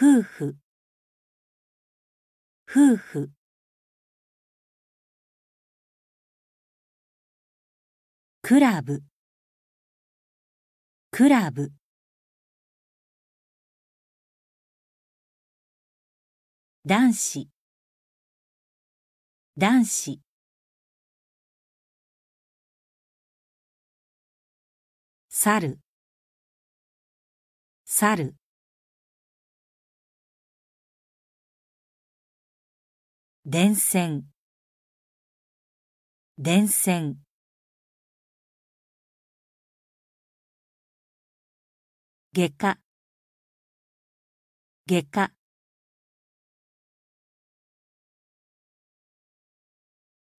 夫婦夫婦クラブクラブ男子男子猿猿電線電線外科外科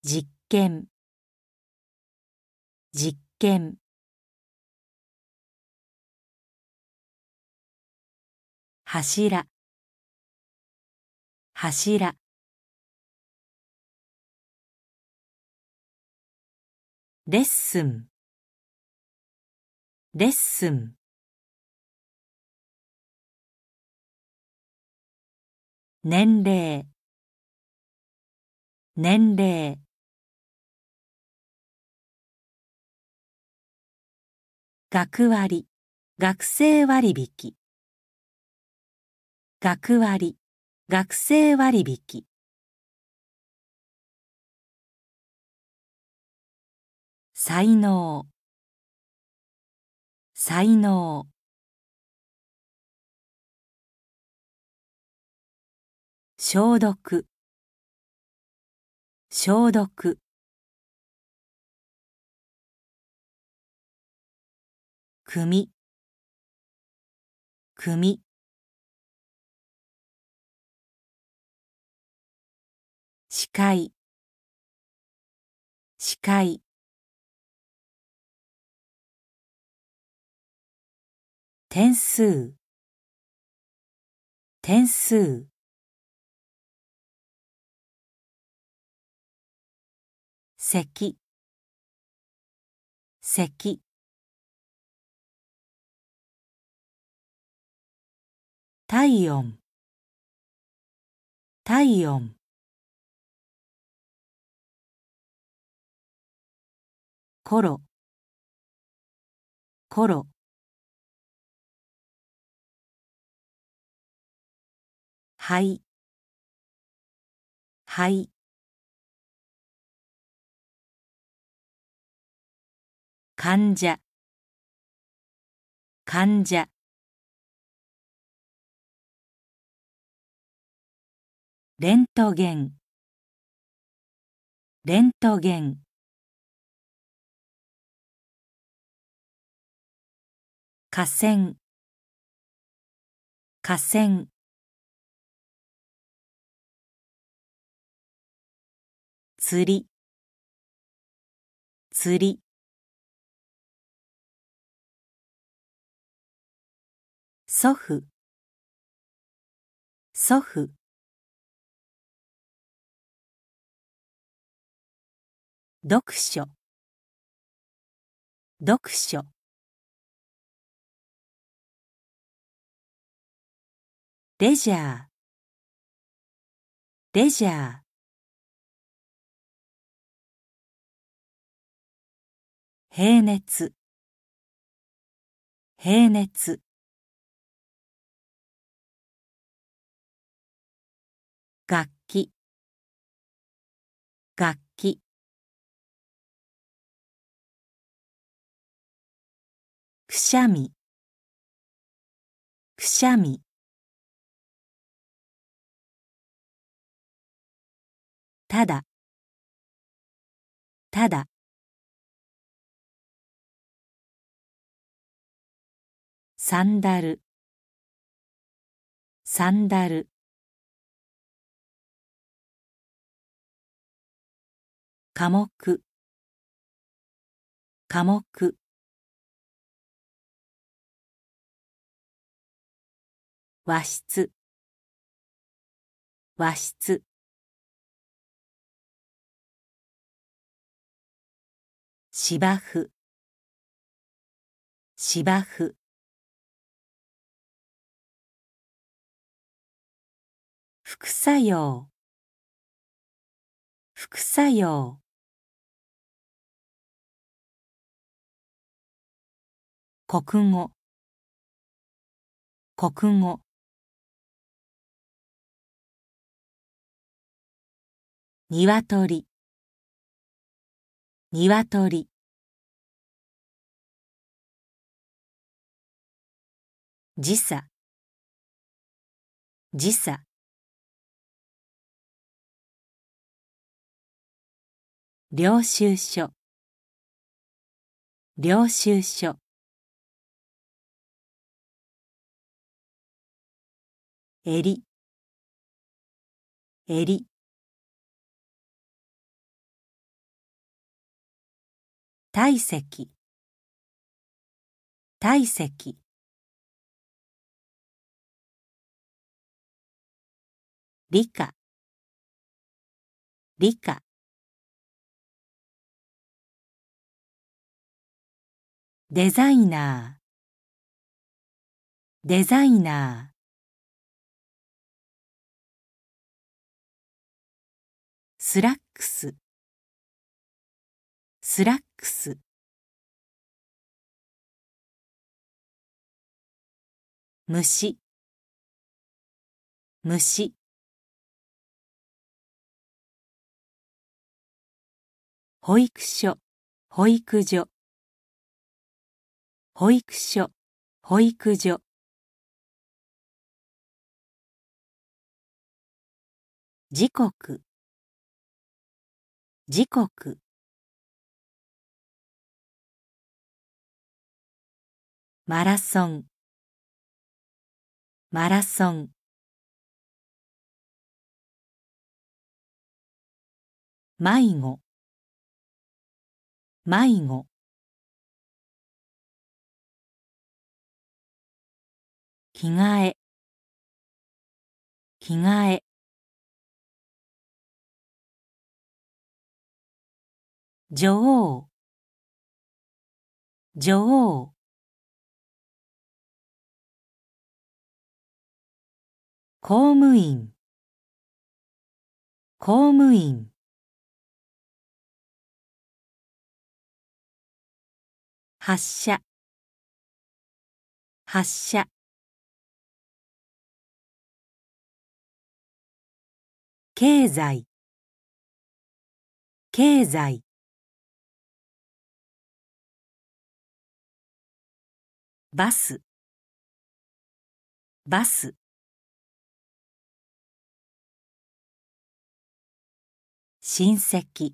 実験実験柱柱レッスンレッスン年齢年齢学割学生割引学割学生割引才能才能消毒消毒組組視界視界点数点数咳咳体温体温コロコロはいはい患者患者レントゲンレントゲン河川河川釣り釣り祖父祖父読書読書レジャーレジャー平熱平熱楽器楽器くしゃみくしゃみただただサンダルサンダル科目科目和室和室芝生芝生副作用副作用国語国語鶏鶏時差時差領収書領収書襟襟体積体積理科理科デザイナーデザイナースラックススラックス虫虫保育所保育所保育所保育所時刻時刻マラソンマラソン迷子迷子着替え着替え女王女王公務員公務員発射発射経済経済バスバス親戚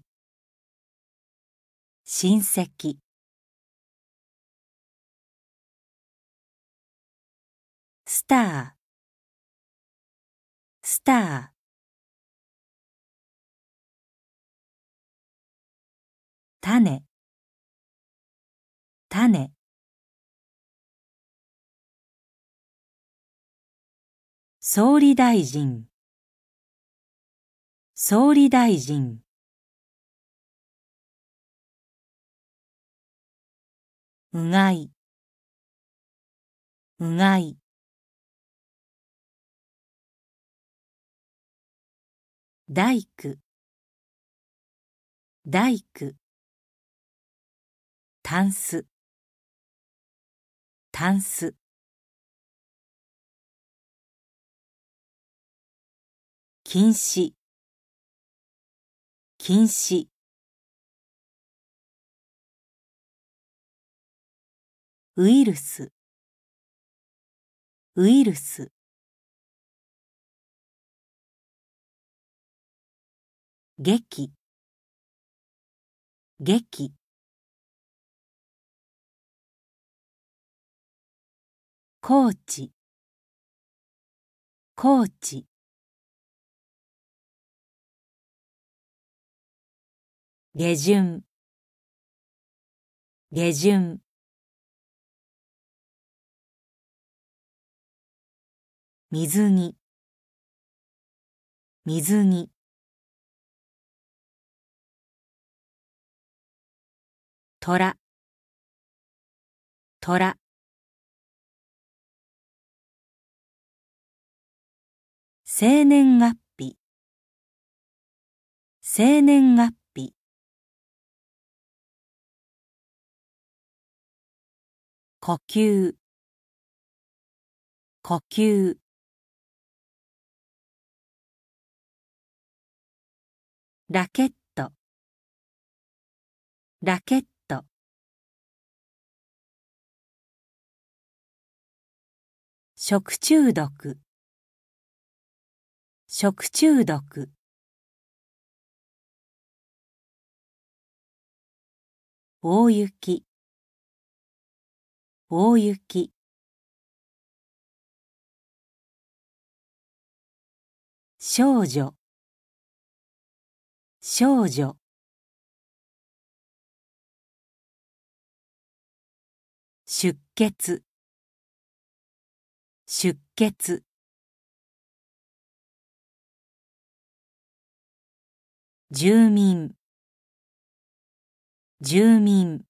親戚スタースター種種総理大臣総理大臣うがいうがい大工大工タンスタンス禁止禁止ウイルスウイルス劇劇高知高知下旬下旬水着水着虎虎生年月日生年月日呼吸呼吸ラケットラケット食中毒食中毒大雪大雪少女少女出血出血住民住民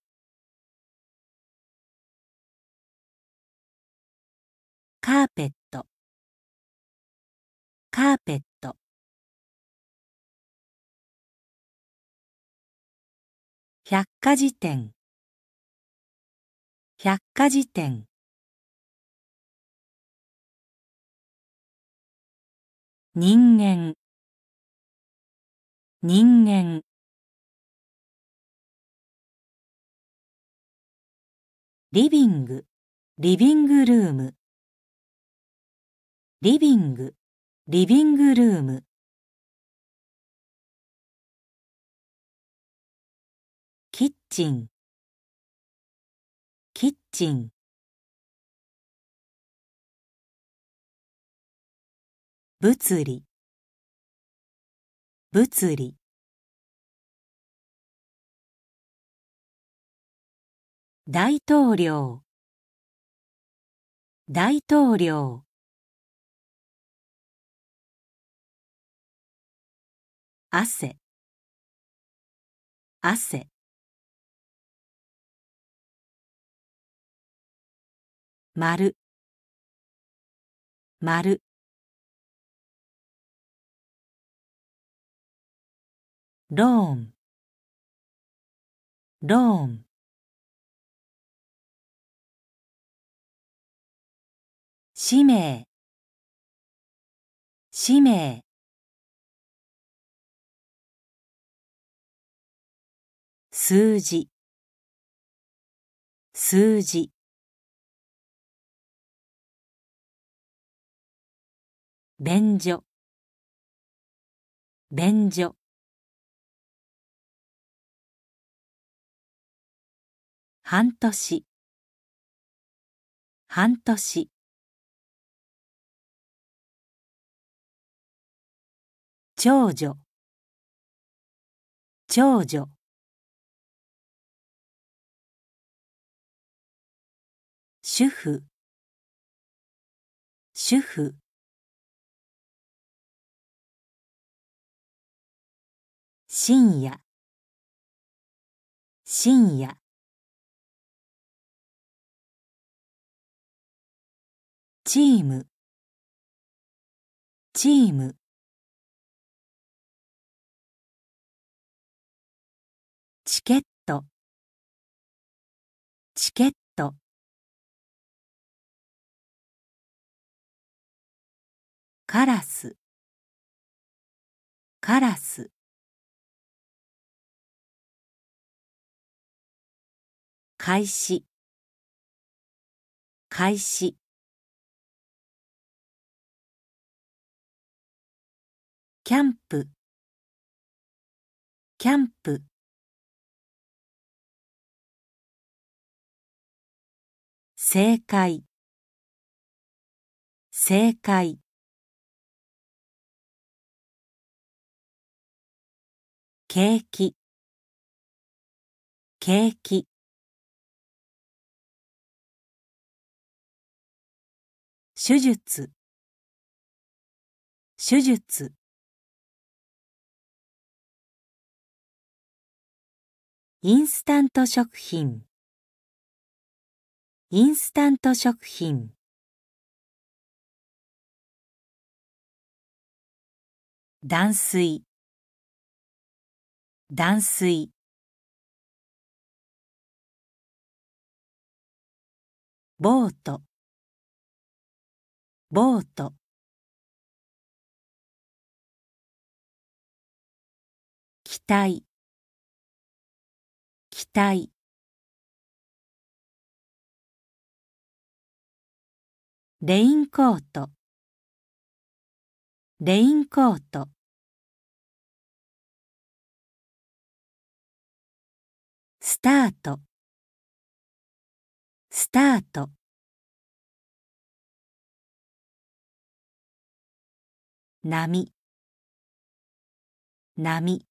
カーペットカーペット百科事典百科事典人間人間リビングリビングルームリビングリビングルームキッチンキッチン物理物理大統領大統領汗汗丸丸ローンローン氏名氏名数字数字便所便所半年半年長女長女主婦主婦深夜深夜チームチームチケットチケットカラスカラス開始開始キャンプキャンプ正解正解ケーキケーキ手術手術インスタント食品インスタント食品断水断水ボートボート期待体レインコートレインコートスタートスタート波波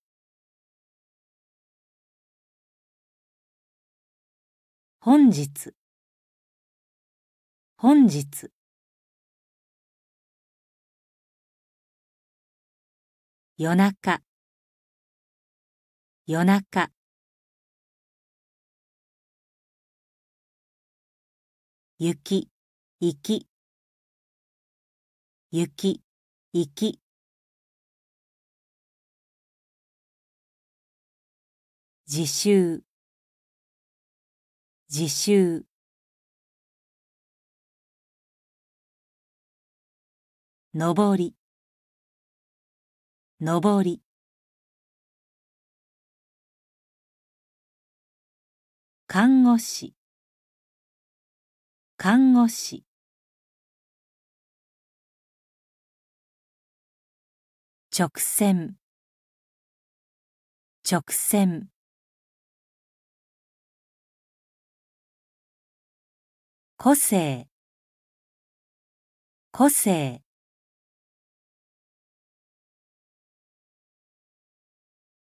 本日本日夜中夜中雪行き雪行き自習自習上り上り看護師看護師直線直線個性個性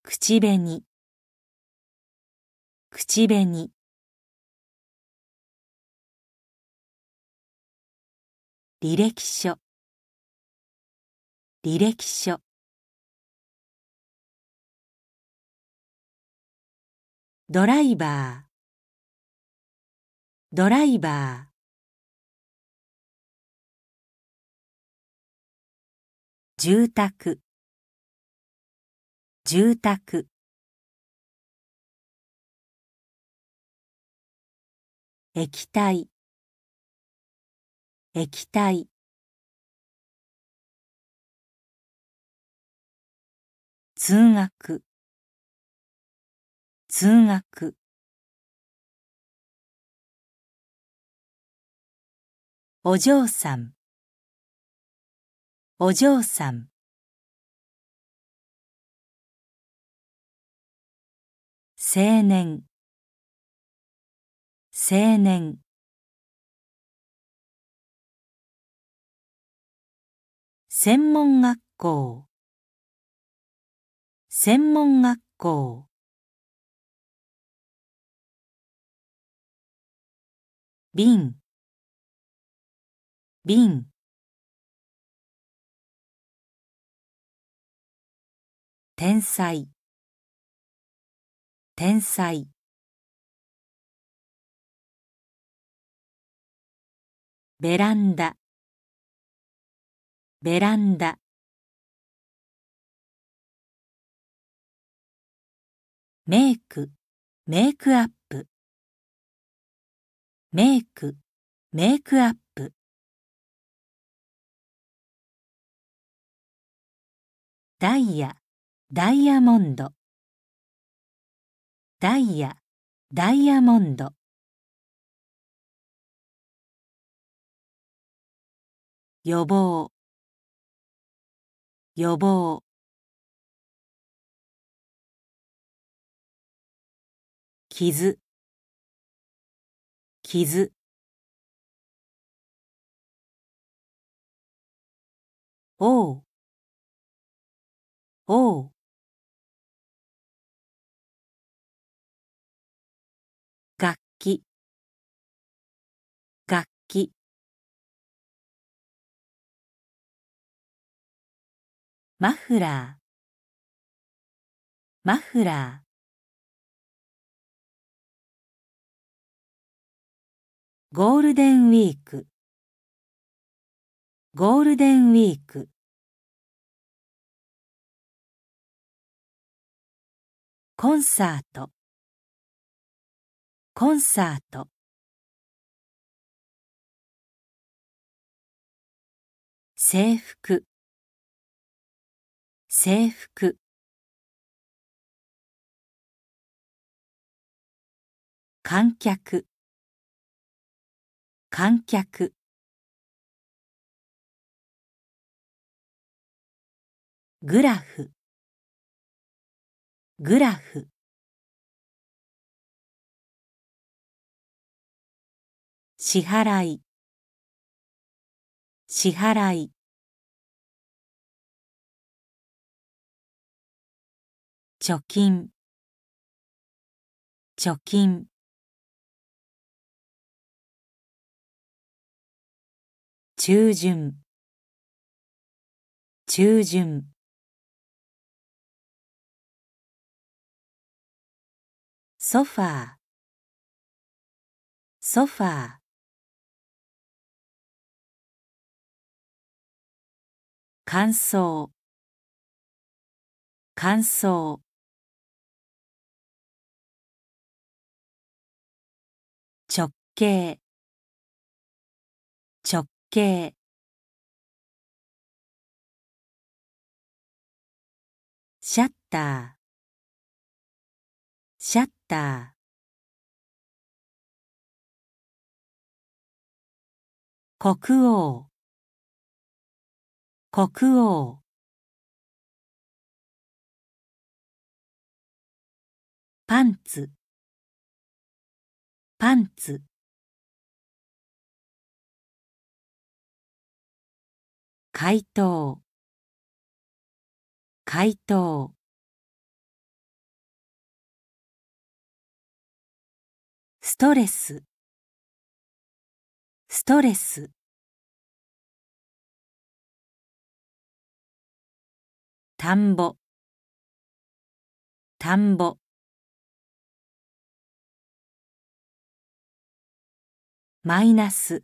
口紅口紅履歴書履歴書ドライバードライバー住宅住宅液体液体通学通学お嬢さんお嬢さん青年青年専門学校専門学校瓶瓶天才天才ベランダベランダメイクメイクアップメイクメイクアップダイヤダイヤモンドダイヤダイヤモンド予防予防傷傷おうおうマフラーマフラーゴールデンウィークゴールデンウィークコンサートコンサート制服制服観客観客グラフグラフ支払い支払い貯金貯金中旬中旬ソファーソファー乾燥乾燥径直径シャッターシャッター国王国王パンツパンツ回答回答ストレスストレス田んぼ田んぼマイナス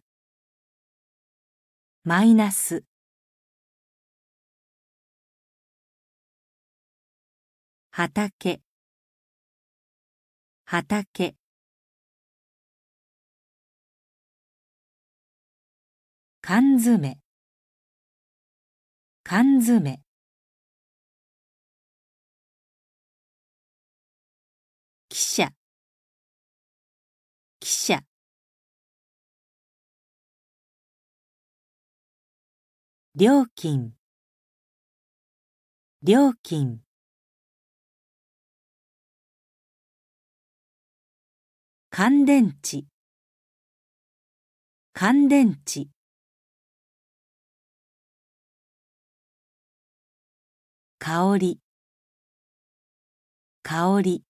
マイナス畑畑缶詰缶詰記者記者料金料金乾電池乾電池香り香り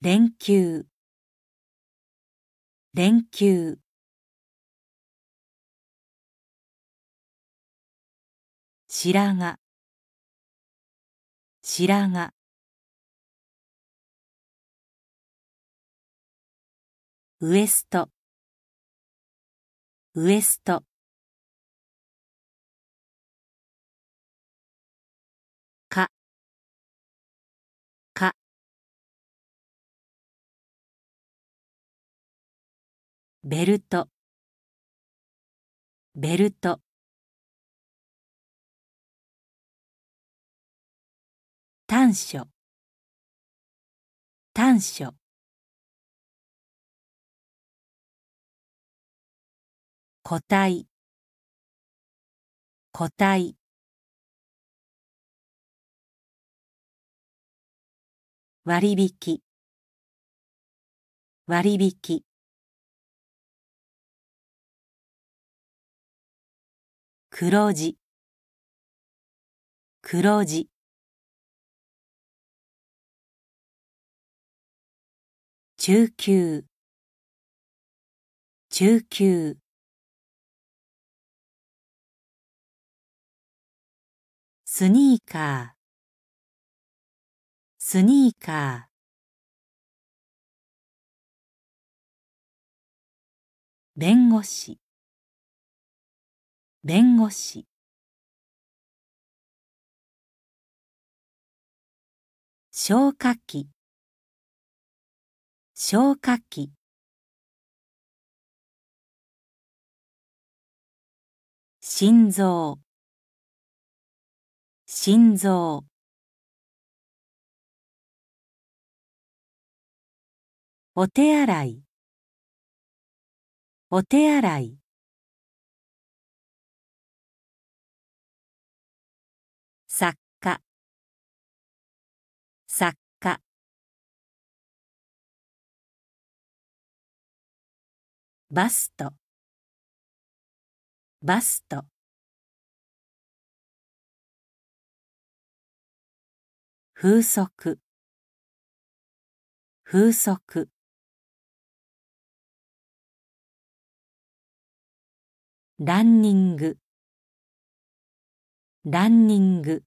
連休連休白髪白髪ウエスト、ウエスト。か、か。ベルト、ベルト。短所短所個体個体割引割引黒字黒字中級中級スニーカースニーカー弁護士弁護士消火器消火器心臓心臓お手洗いお手洗い作家作家バストバスト風速風速ランニングランニング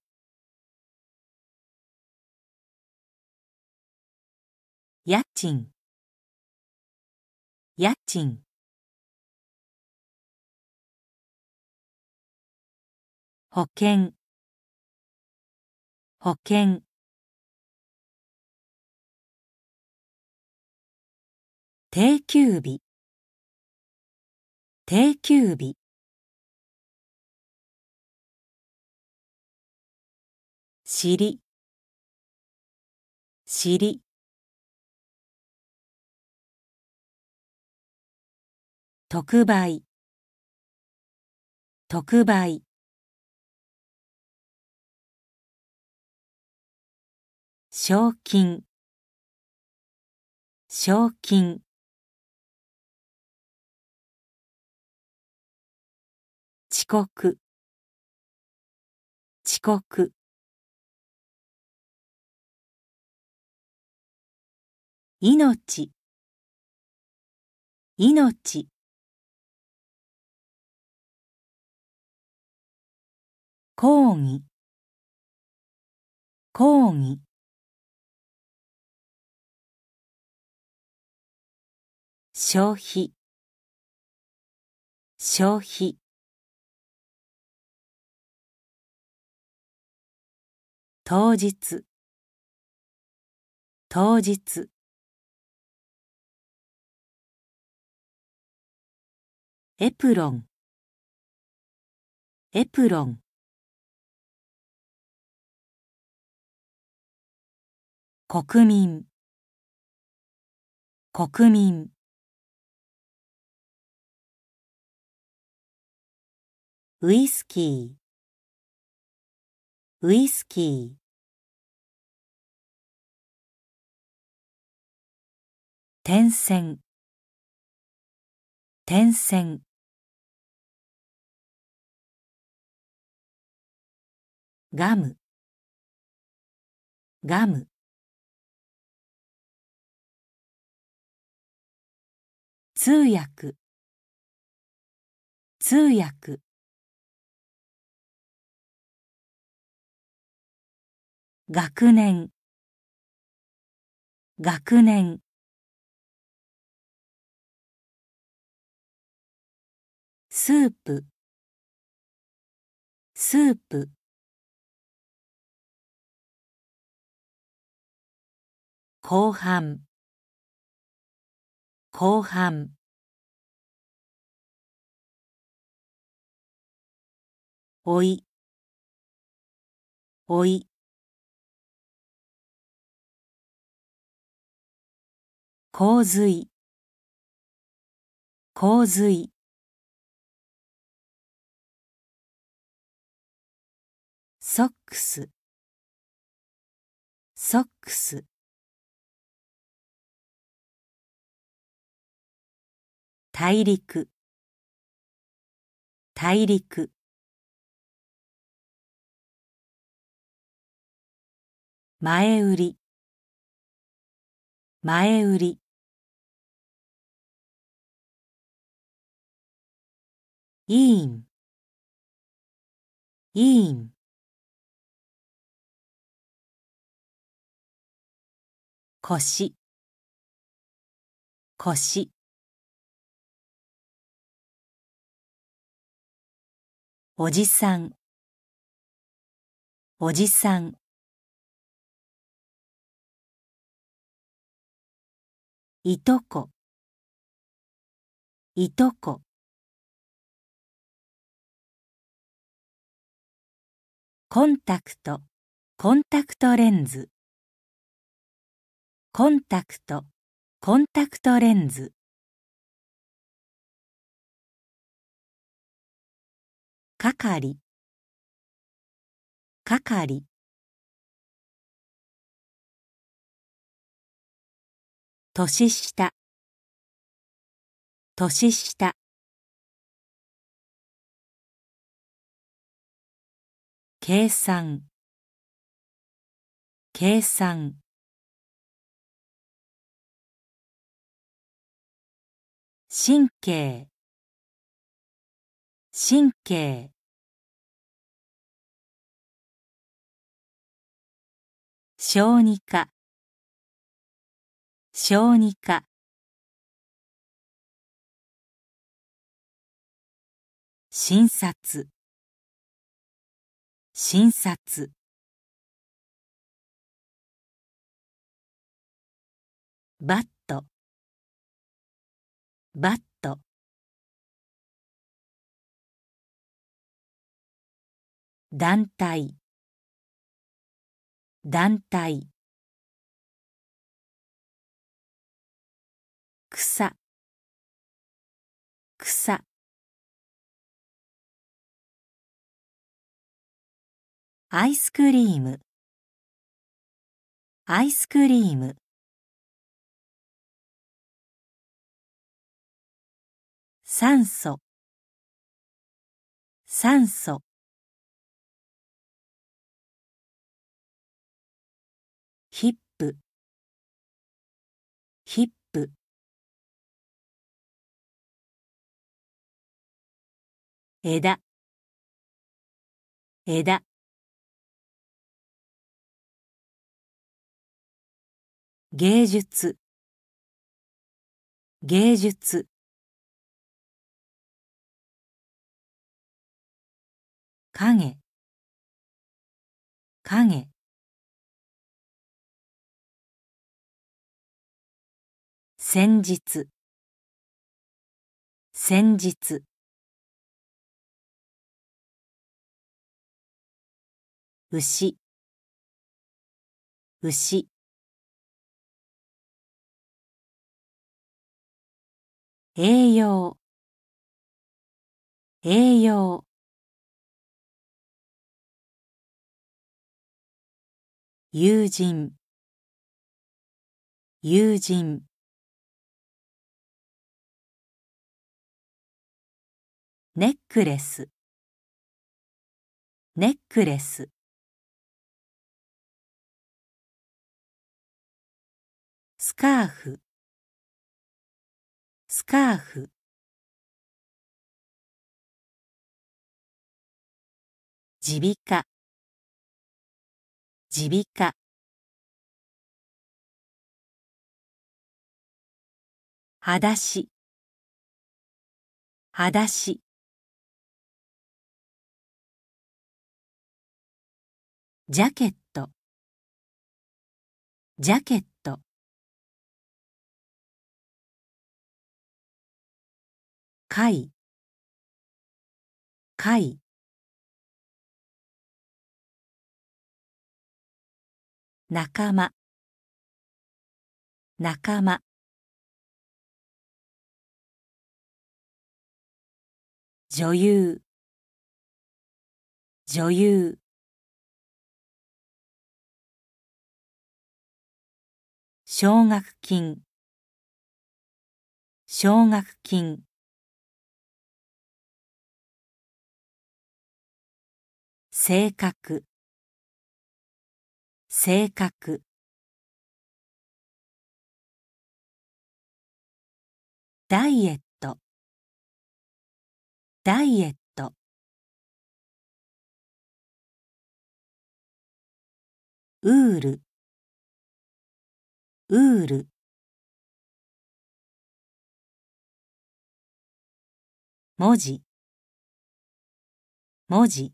家賃家賃保険保険定休日定休日尻尻特売特売賞金賞金遅刻遅刻命命抗議抗議消費消費当日当日エプロンエプロン国民国民ウイスキーウイスキー点線点線ガムガム通訳通訳学年学年スープスープ後半後半おいおい洪水洪水ソックスソックス大陸大陸前売り前売り委員委員腰腰おじさんおじさんいとこいとこコンタクトコンタクトレンズコンタクトコンタクトレンズ係係年下年下計算計算神経神経小児科小児科診察診察バットバット団体団体草草アイスクリームアイスクリーム酸素酸素ヒップヒップ枝枝芸術芸術影影先日先日牛牛栄養栄養友人友人ネックレスネックレススカーフカーフ耳鼻科耳鼻科裸足裸足ジャケットジャケット貝貝仲間仲間女優女優奨学金奨学金性格性格ダイエットダイエットウールウール文字文字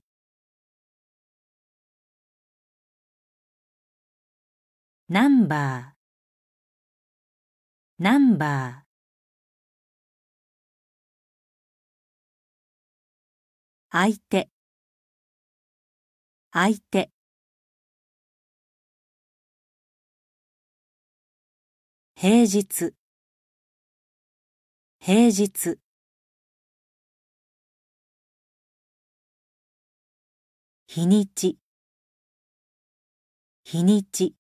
ナンバーナンバー相手相手平日平日日にち日にち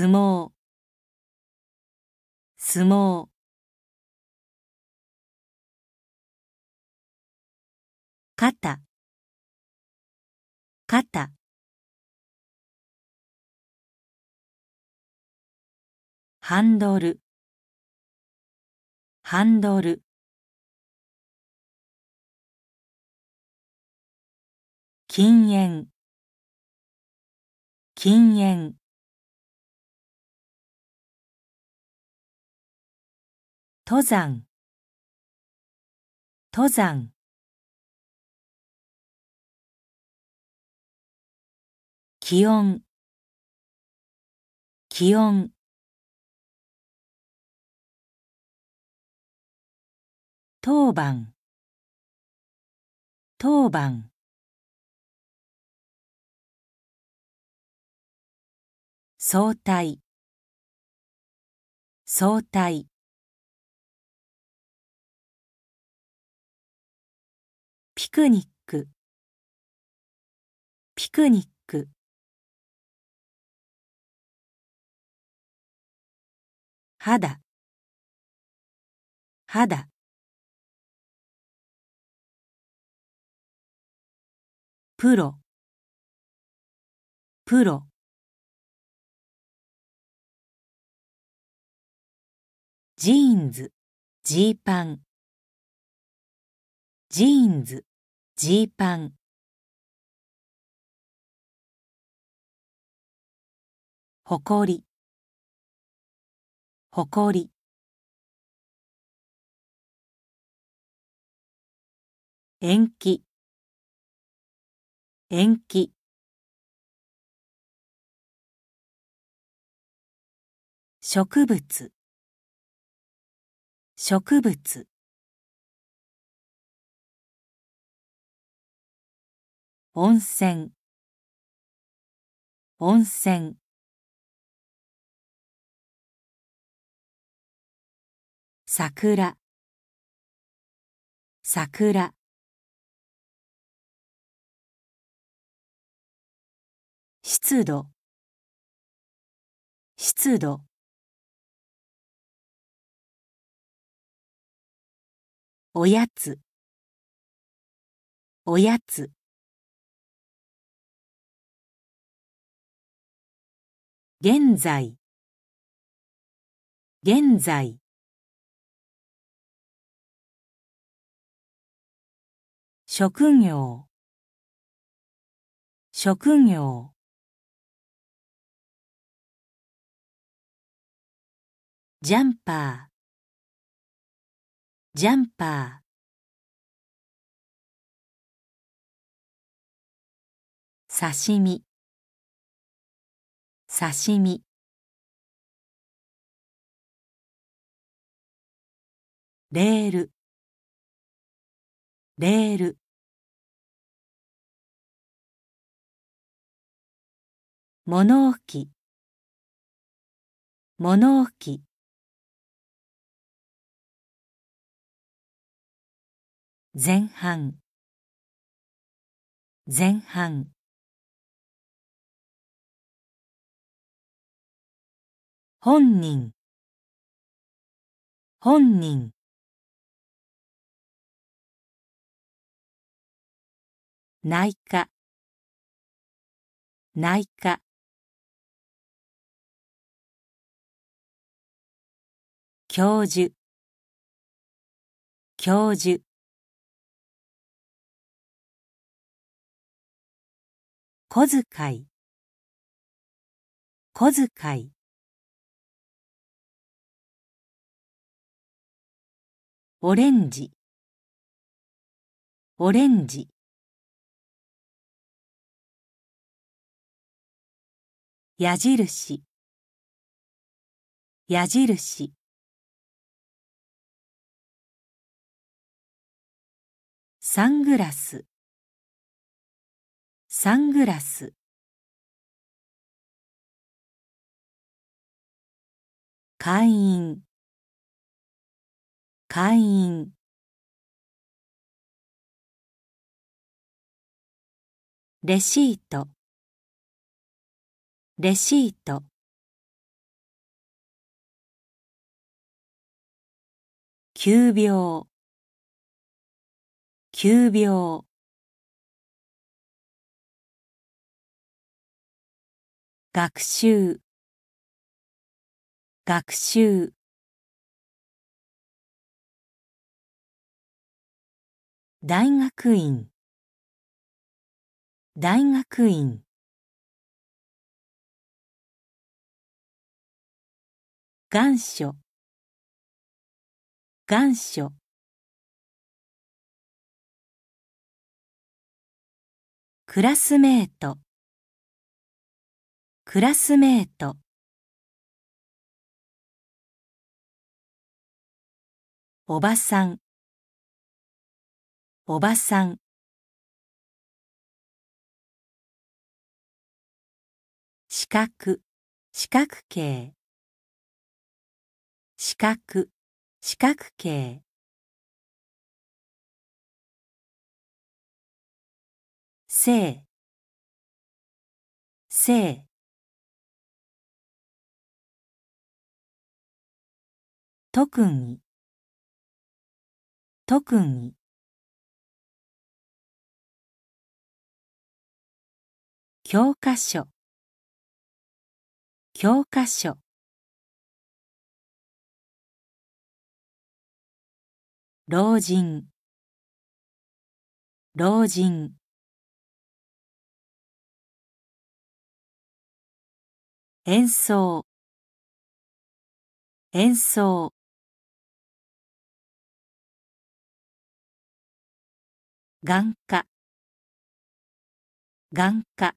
相撲相撲肩肩ハンドルハンドル禁煙禁煙登山登山気温気温当番当番相対相対ピクニックピクニック肌肌プロプロジーンズジーパンジーンズジーパンほこりほこり延期延期植物植物温泉温泉桜桜湿度湿度おやつおやつ現在現在職業職業ジャンパージャンパー刺身刺身レールレール物置物置前半前半本人本人内科内科教授教授小遣い小遣いオレンジオレンジ矢印矢印サングラスサングラス会員会員レシートレシート急病急病学習学習大学院大学院願書願書クラスメートクラスメートおばさんおばさん四角四角形四角四角形性性特に特に教科書教科書老人老人演奏演奏眼科眼科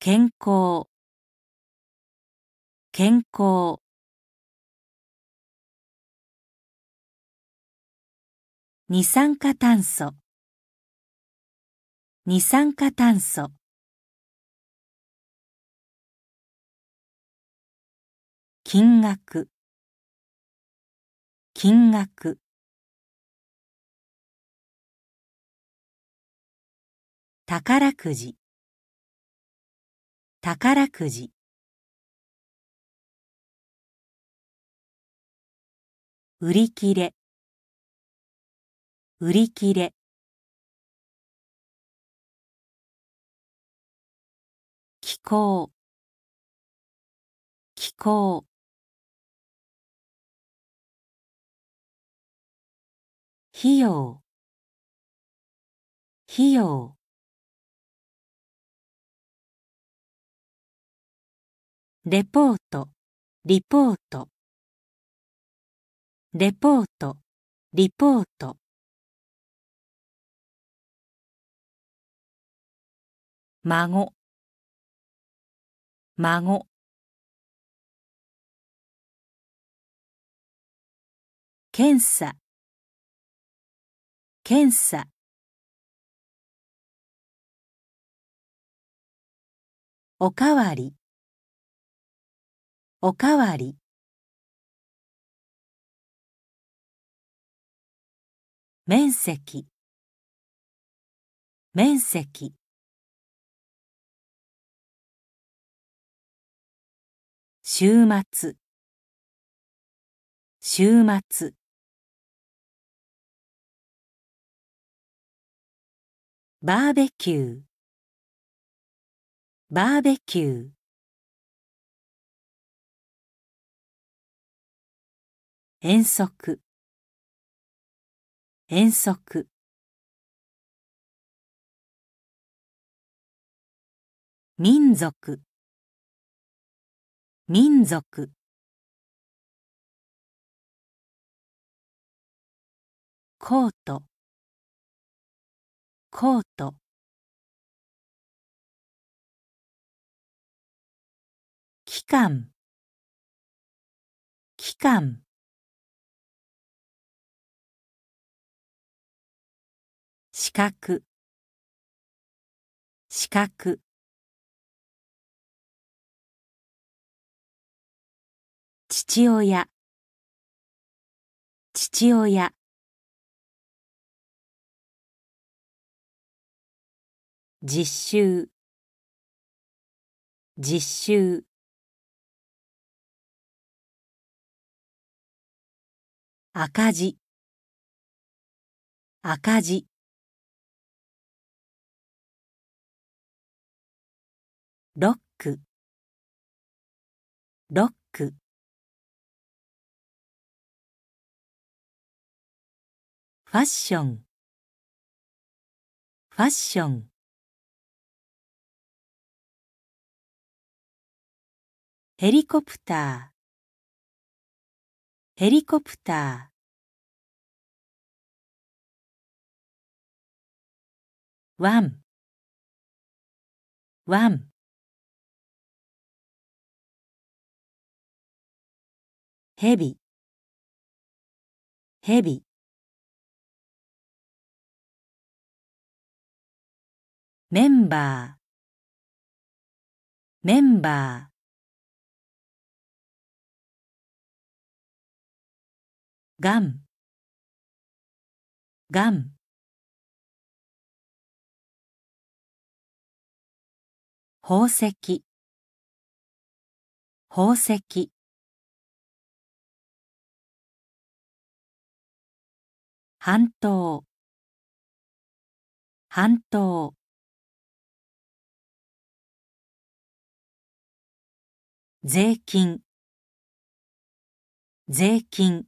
健康健康二酸化炭素二酸化炭素金額金額宝くじ宝くじ売り切れ売り切れ気候気候費用費用レポート、リポート。レポート、リポート。孫、孫。検査、検査。おかわりおかわり。面積面積週末週末バーベキューバーベキュー遠足遠足民族民族コートコート期間期間資格資格父親父親実習実習赤字赤字ロックロックファッションファッションヘリコプターヘリコプターワンワンヘビヘビメンバーメンバーガンガン宝石宝石半島半島税金税金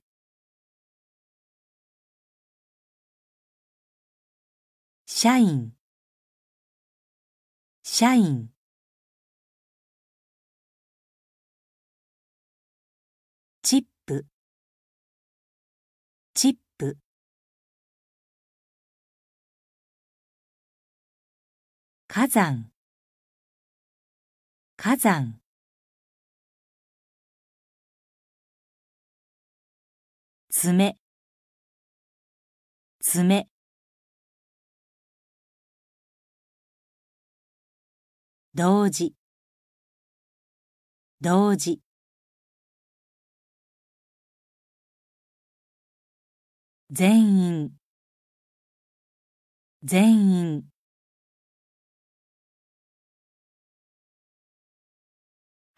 社員社員火山火山爪爪同時同時全員全員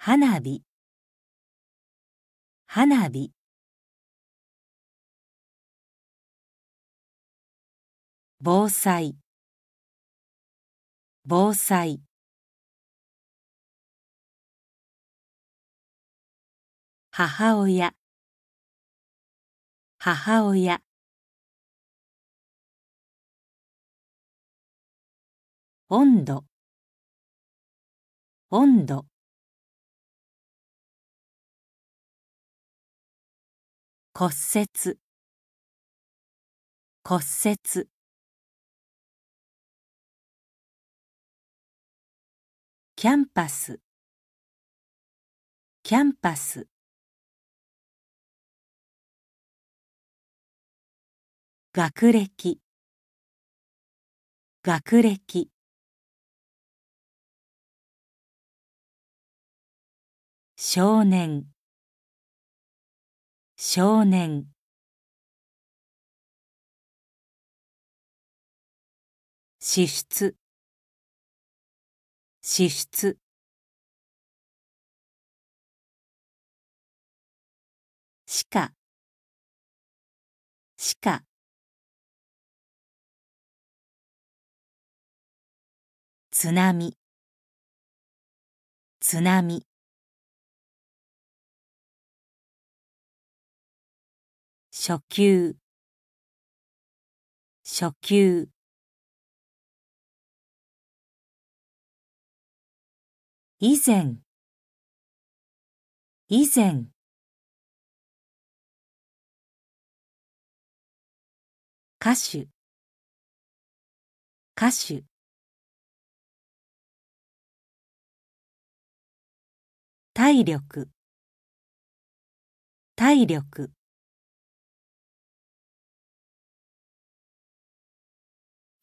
花火花火防災防災母親母親温度温度骨折骨折キャンパスキャンパス学歴学歴少年少年支出支出鹿鹿津波津波初級初級以前以前歌手歌手体力体力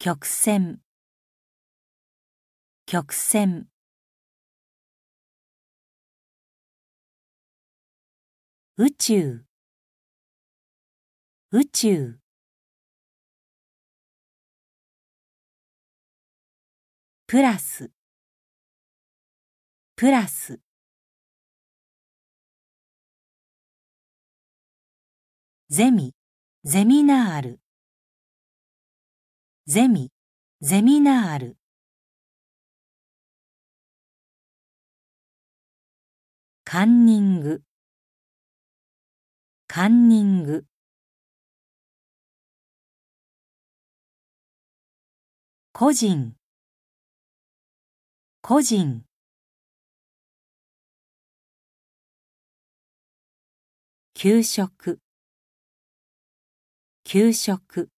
曲線曲線宇宙宇宙プラスプラスゼミゼミナールゼミ、ゼミナール。カンニング、カンニング。個人、個人。給食給食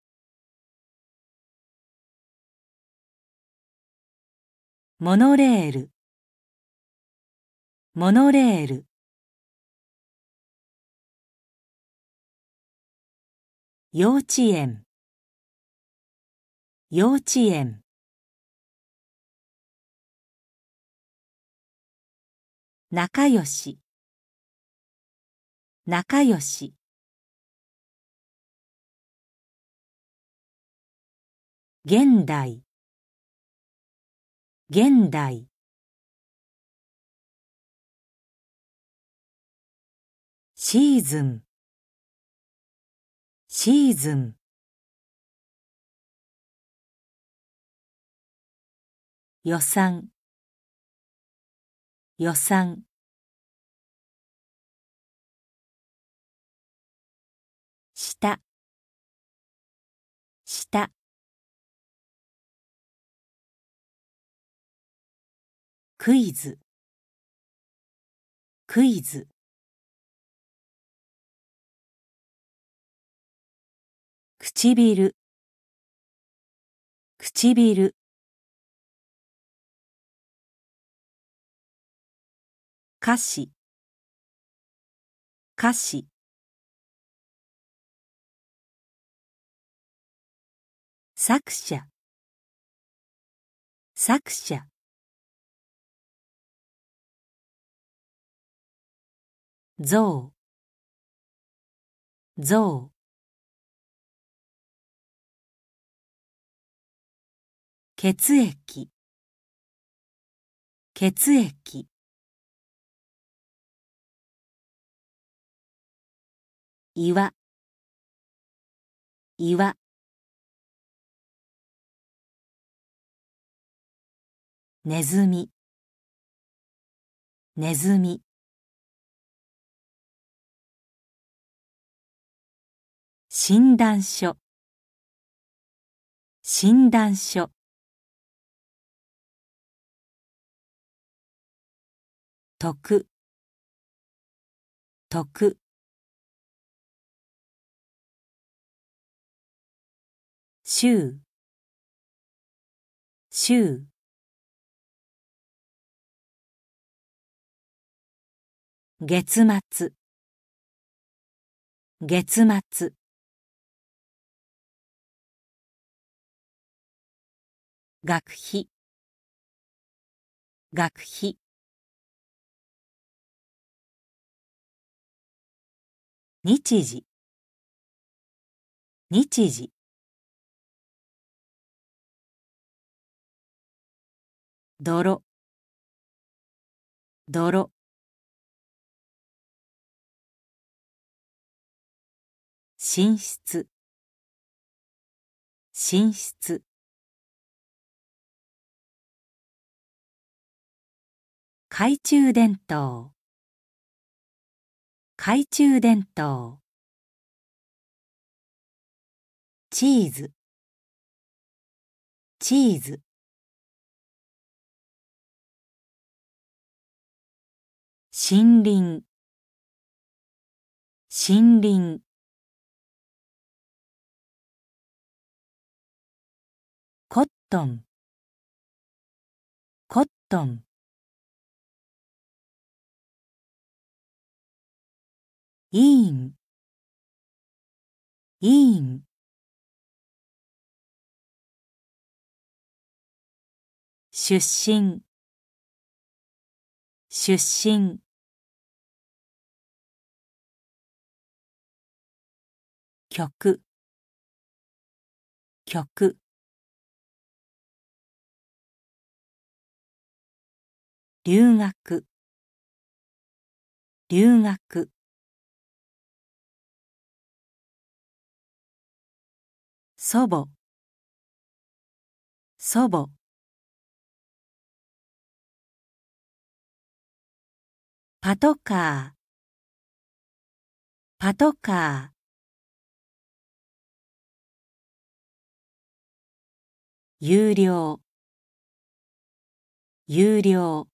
モノレールモノレール幼稚園幼稚園仲良し仲良し現代現代シーズンシーズン予算予算クイズクイズ唇唇歌詞歌詞作者作者象象血液血液岩岩ネズミネズミ診断書診断書徳徳週週月末月末学費学費日時日時泥泥寝室寝室懐中電灯懐中電灯チーズチーズ森林森林コットンコットン委員委員出身出身曲曲留学留学祖母祖母パトカーパトカー有料有料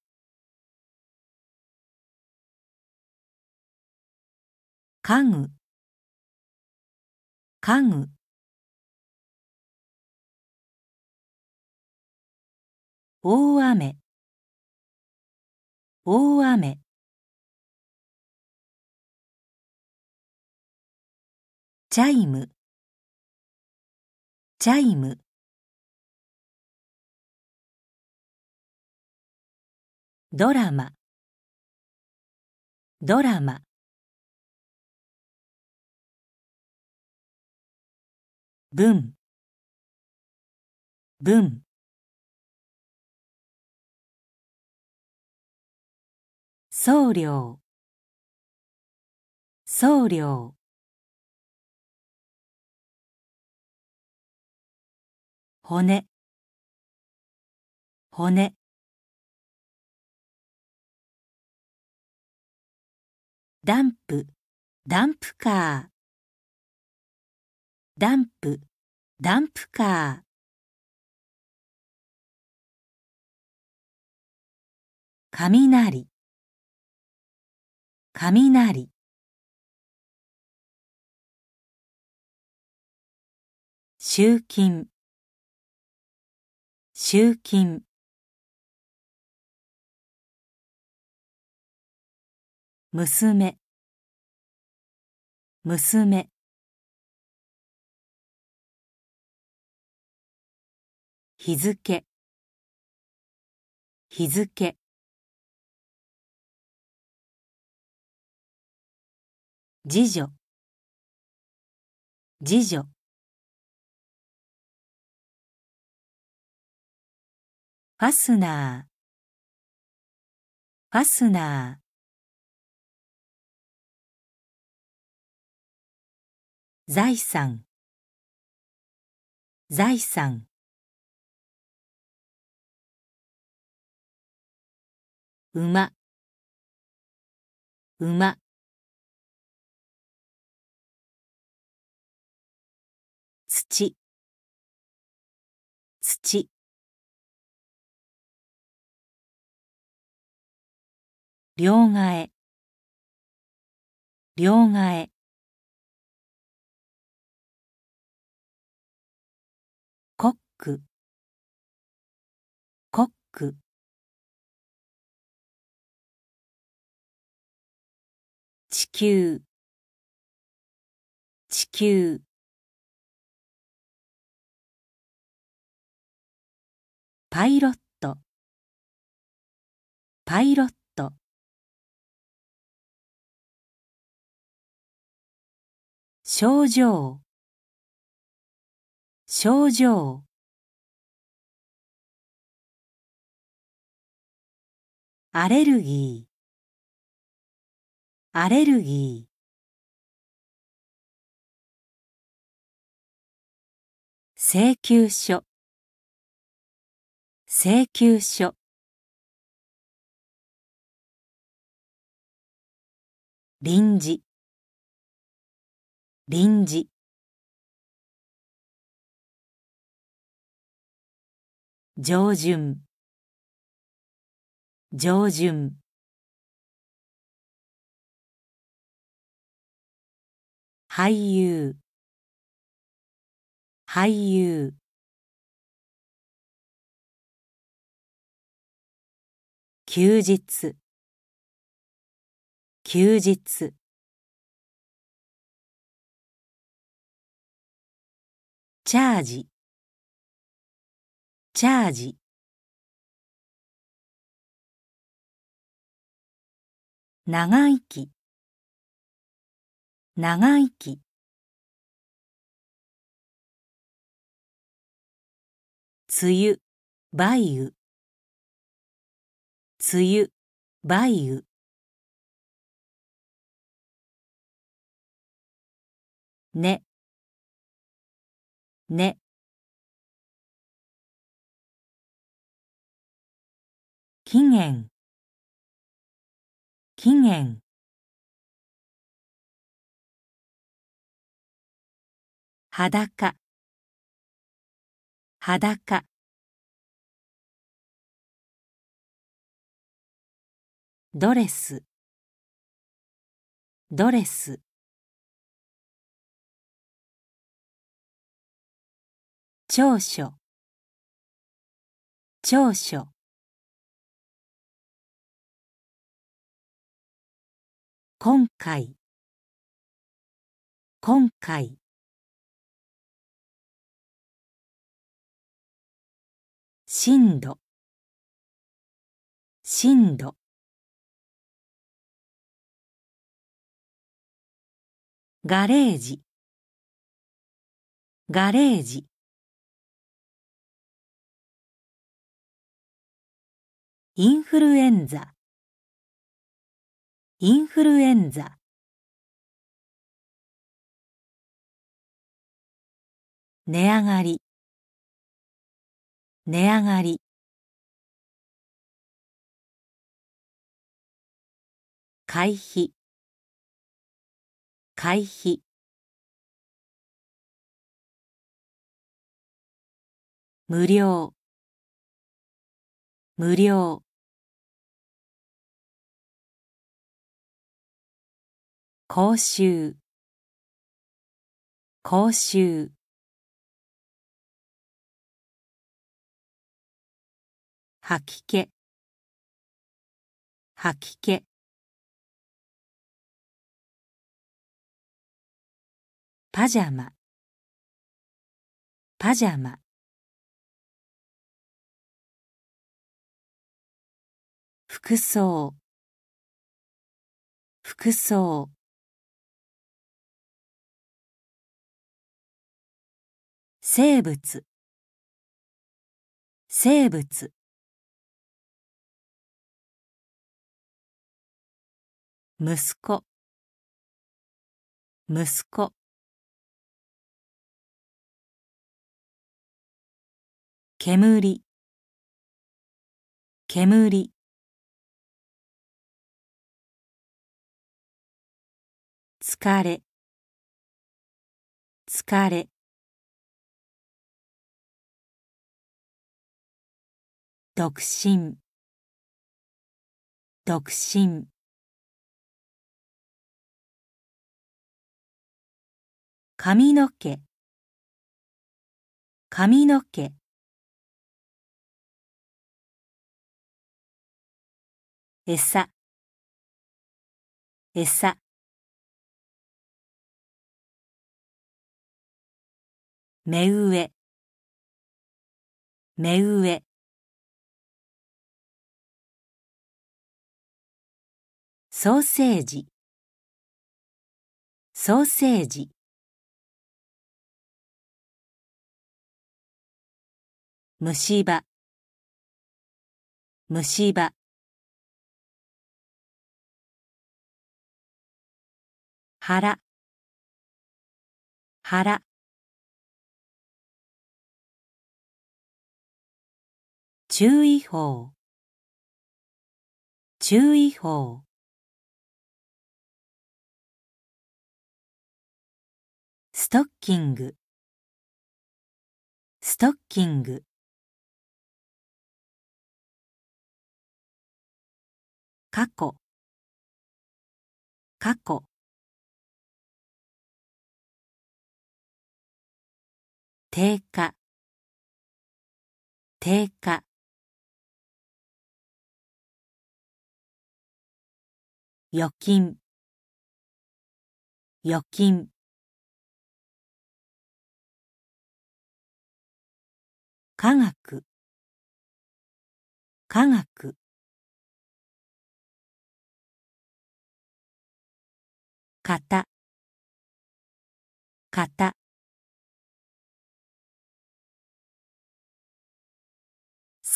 家具家具大雨大雨チャイムチャイムドラマドラマ文文送料送料骨骨ダンプダンプカーダンプダンプカー雷雷集金集金娘娘日付日付次女次女ファスナーファスナー財産財産馬馬両替両替コックコック地球地球パイロットパイロット症状症状アレルギーアレルギー請求書請求書臨時臨時上旬上旬俳優俳優休日休日チャージチャージ長生き長生き梅雨梅雨梅雨梅雨ねね期限期限裸裸ドレスドレス長所長所今回今回深度深度ガレージガレージインフルエンザインフルエンザ値上がり値上がり回避」会費無料無料講習講習吐き気吐き気パジャマパジャマ服装服装生物生物息子息子煙煙疲れ疲れ独身独身髪の毛髪の毛餌餌目上目上ソーセージソーセージ虫歯虫歯腹腹注意報注意報ストッキングストッキング過去過去低下低下預金預金科学科学型型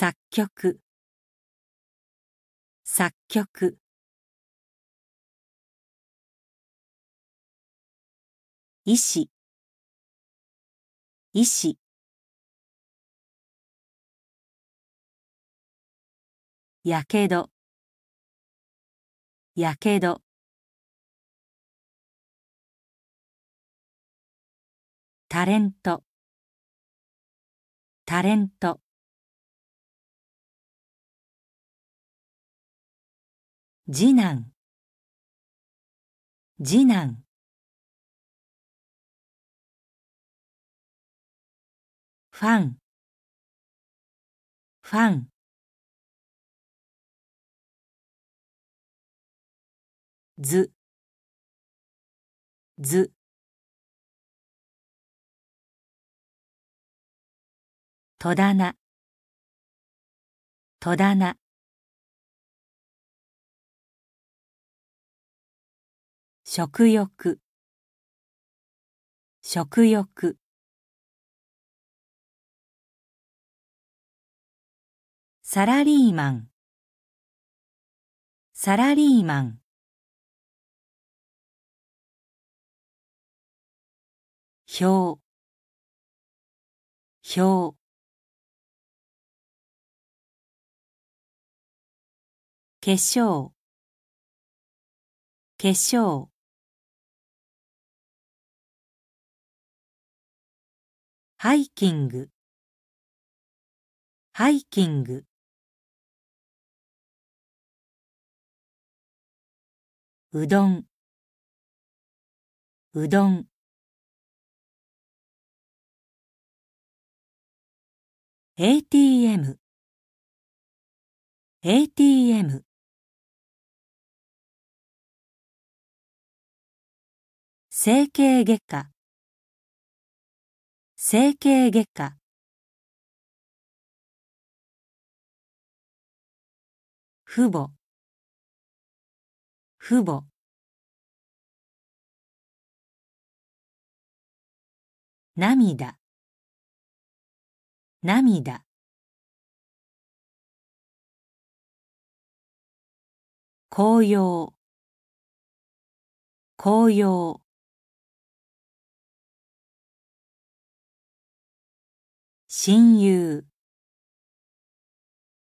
作曲作曲医師医師やけどやけどタレントタレント次男次男ファンファンズズ戸棚戸棚食欲食欲サラリーマンサラリーマン表表化粧化粧ハイキングハイキングうどんうどん ATM ATM 整形外科整形外科父母父母涙涙紅葉紅葉親友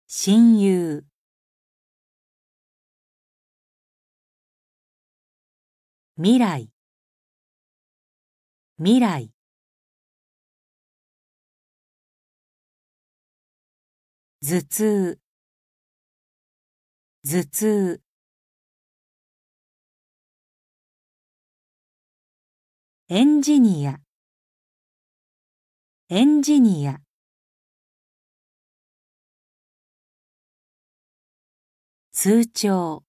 親友未来未来頭痛頭痛エンジニアエンジニア通帳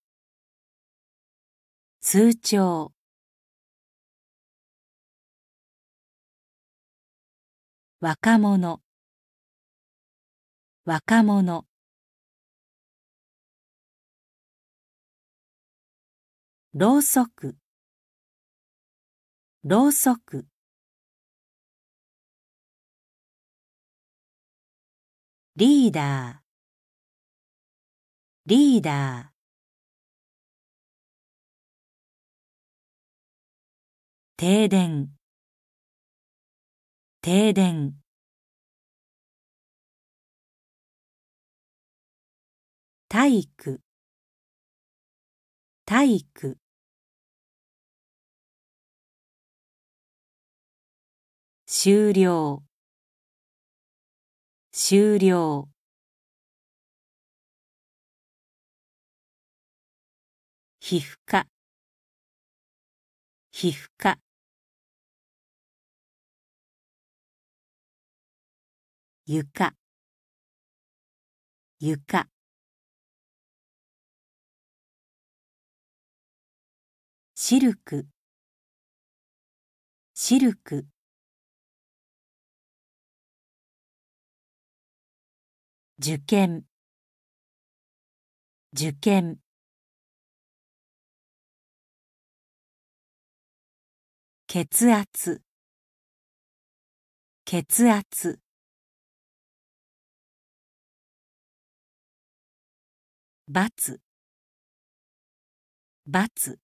通帳若者若者ろうそくろうそくリーダーリーダー停電停電体育体育終了終了皮膚科皮膚科床床シルクシルク受験受験血圧血圧バツバツ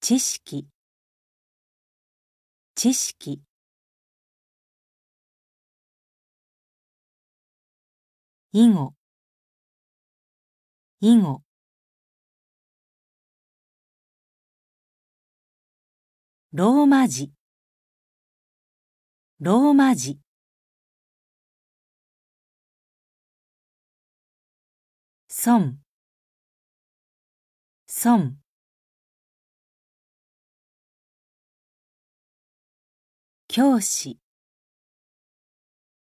知識知識以後以後ローマ字ローマ字孫孫教師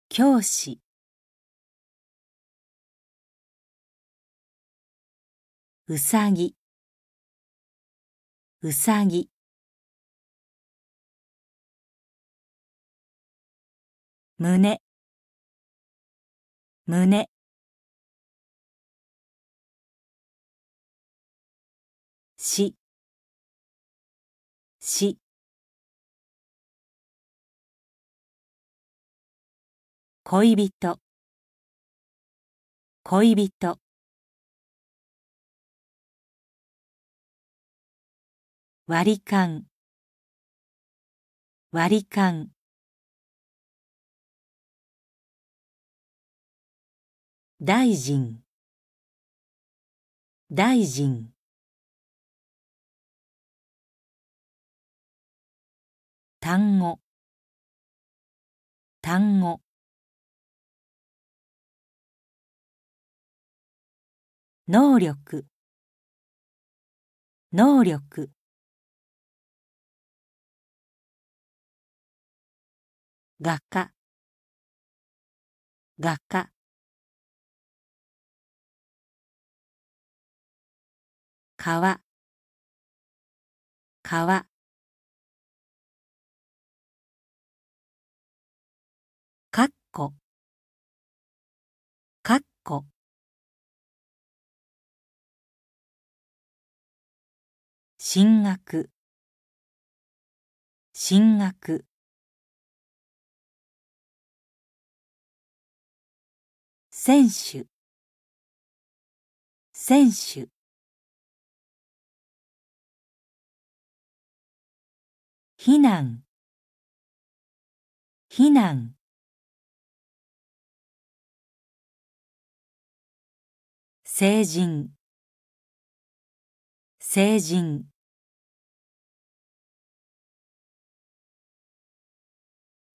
教師うさぎうさぎ胸胸しし恋人恋人割り勘割り勘大臣大臣単語単語能力能力画家画家川川かっこかっこ進学進学選手選手避難避難成人成人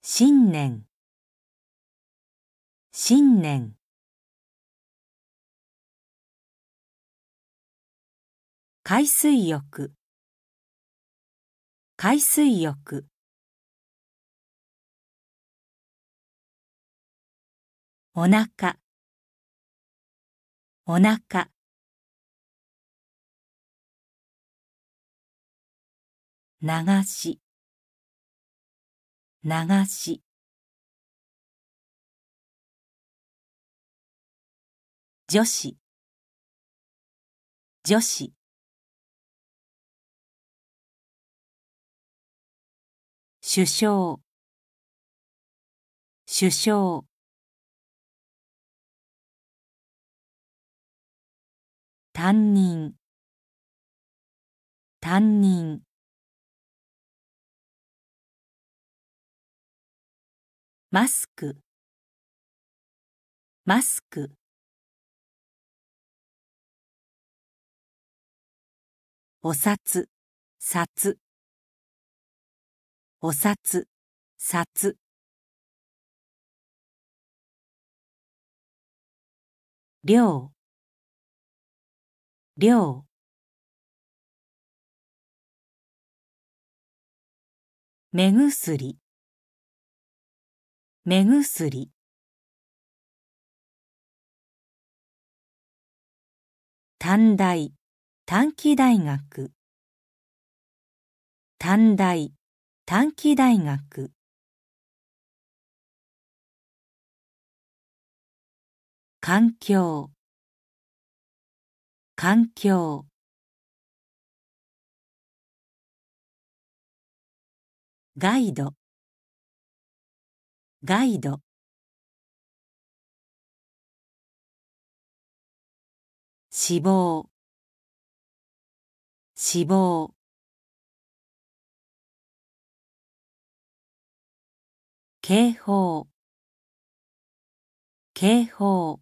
新年新年海水浴海水浴お腹お腹流し流し女子女子首相首相担任担任マスクマスクお札札お札札量量目薬目薬短大短期大学短大短期大学環境環境ガイドガイド死亡死亡警報警報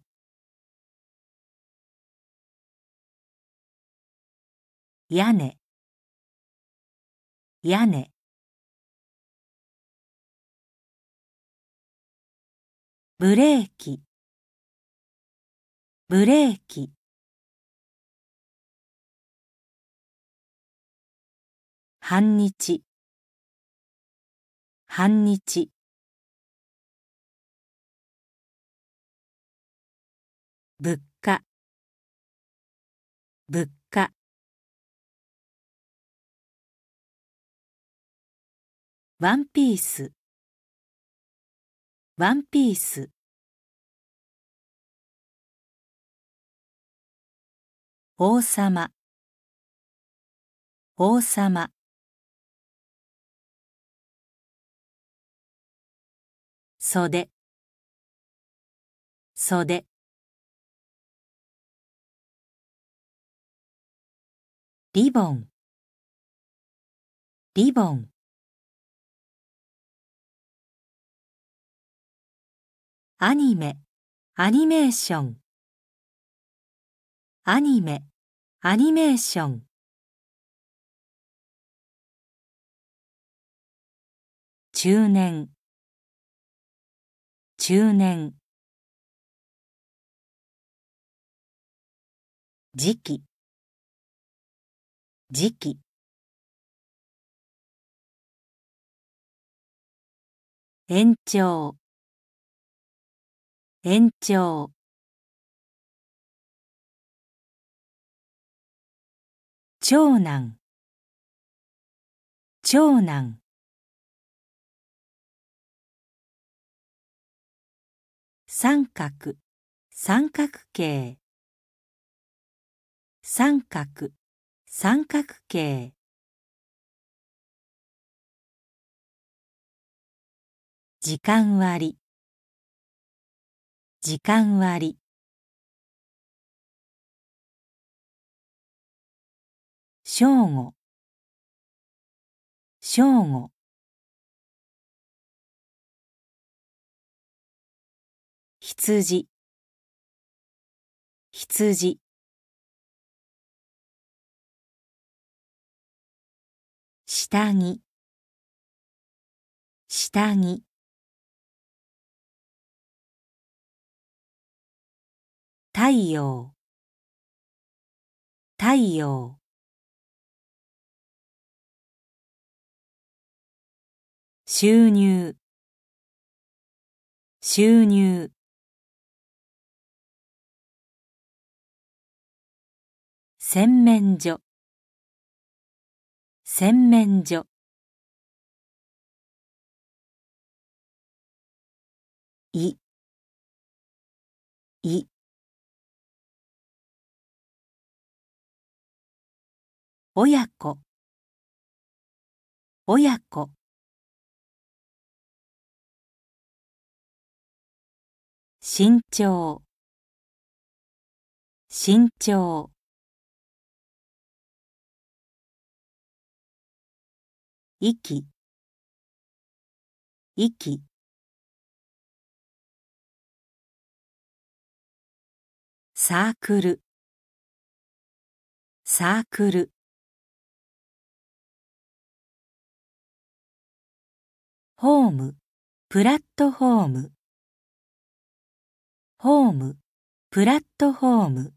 屋根屋根ブレーキブレーキ半日半日物価物価ワンピースワンピース王様王様袖袖リボンリボンアニメアニメーションアニメアニメーション中年中年時期時期延長延長長男長男三角三角形三角三角形時間割時間割正午正午羊羊下着下着太陽太陽収入収入洗面所洗面所いい親子親子身長身長息息サークルサークルホームプラットホームホームプラットホーム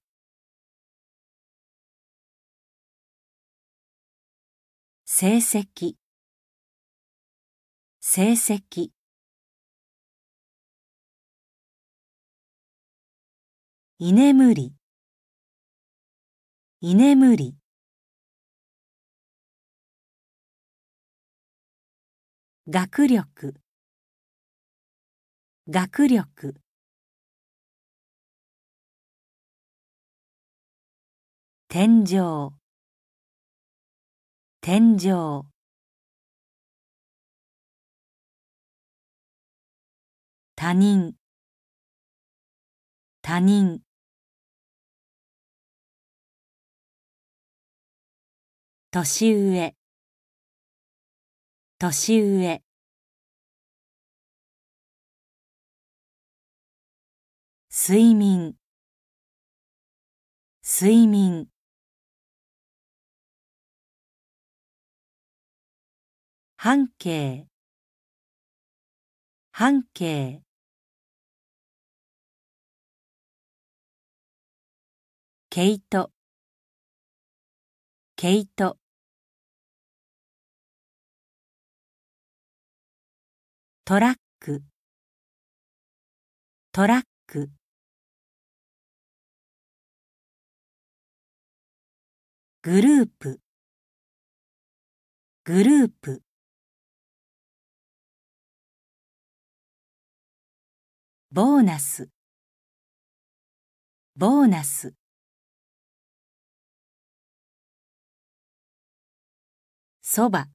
成績成績居眠り居眠り学力学力天井天井他人他人年上年上睡眠睡眠半径半径毛糸毛糸トラックトラックグループグループボーナスボーナスそば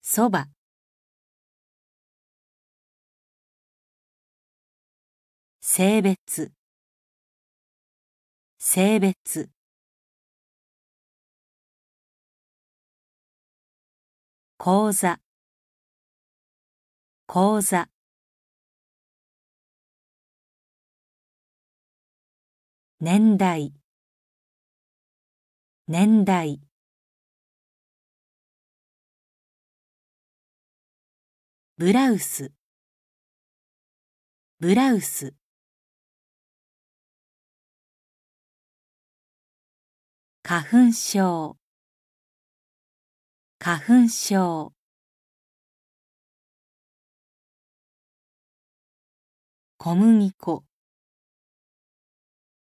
そば性別性別講座講座年代年代ブラウスブラウス花粉症花粉症小麦粉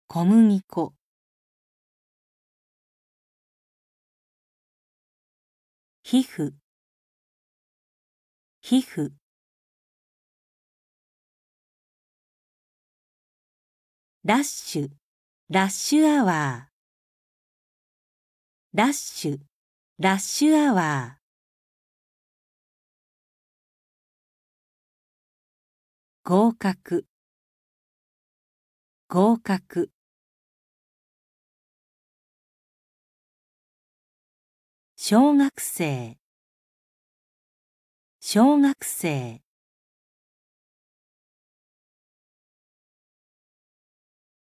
小麦粉皮膚皮膚ラッシュラッシュアワーラッシュラッシュアワー合格合格小学生小学生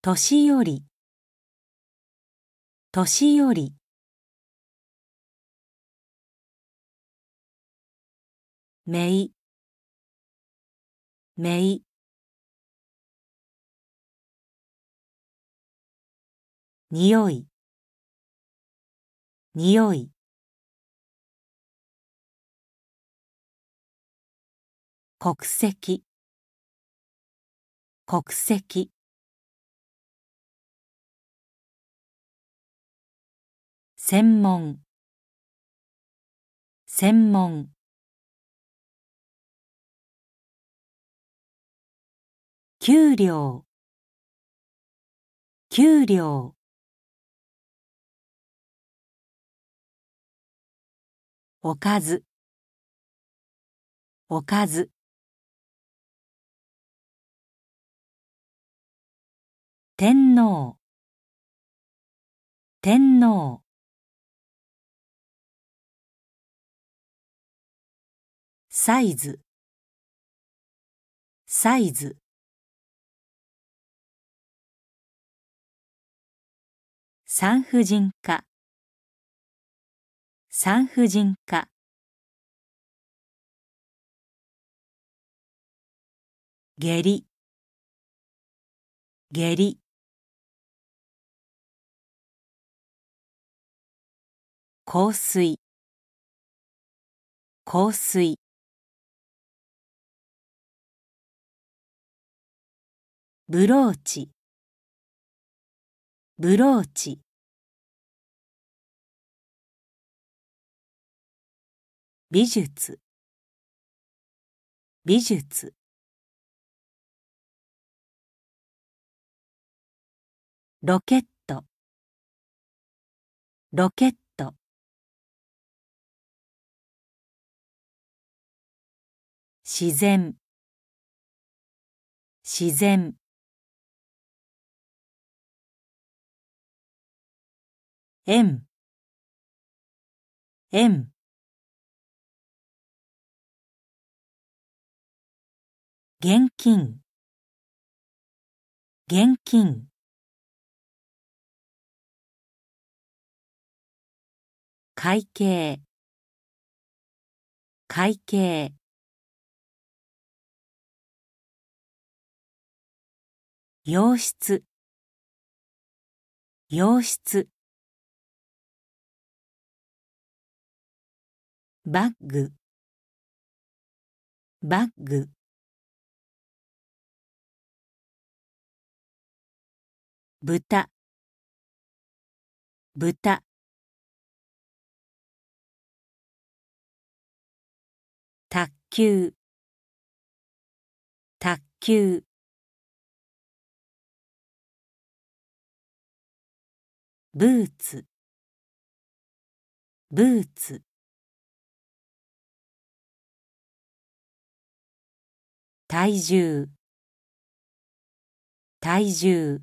年寄り年寄りめいめいにおいにおい国籍国籍専門専門給料給料おかずおかず天皇天皇サイズサイズ産婦人科産婦人科下痢下痢香水香水ブローチブローチ美術美術ロケットロケット自然自然円円現金現金会計会計洋室洋室バッグバッグ豚豚卓球卓球ブーツブーツ体重体重